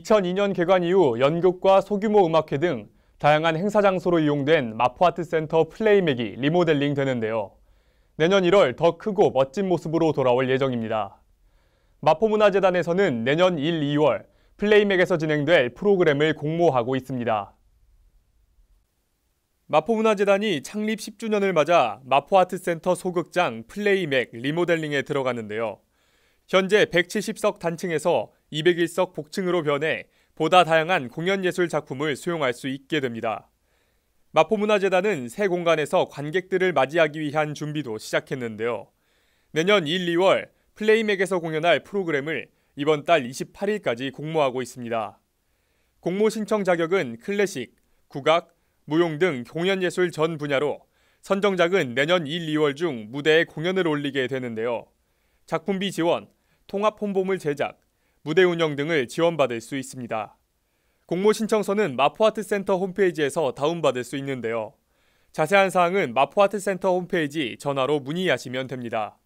2002년 개관 이후 연극과 소규모 음악회 등 다양한 행사 장소로 이용된 마포아트센터 플레이맥이 리모델링 되는데요. 내년 1월 더 크고 멋진 모습으로 돌아올 예정입니다. 마포문화재단에서는 내년 1, 2월 플레이맥에서 진행될 프로그램을 공모하고 있습니다. 마포문화재단이 창립 10주년을 맞아 마포아트센터 소극장 플레이맥 리모델링에 들어가는데요. 현재 170석 단층에서 201석 복층으로 변해 보다 다양한 공연예술 작품을 수용할 수 있게 됩니다. 마포문화재단은 새 공간에서 관객들을 맞이하기 위한 준비도 시작했는데요. 내년 1, 2월 플레이맥에서 공연할 프로그램을 이번 달 28일까지 공모하고 있습니다. 공모 신청 자격은 클래식, 국악, 무용 등 공연예술 전 분야로 선정작은 내년 1, 2월 중 무대에 공연을 올리게 되는데요. 작품비 지원, 통합 홍보물 제작, 무대 운영 등을 지원받을 수 있습니다. 공모 신청서는 마포아트센터 홈페이지에서 다운받을 수 있는데요. 자세한 사항은 마포아트센터 홈페이지 전화로 문의하시면 됩니다.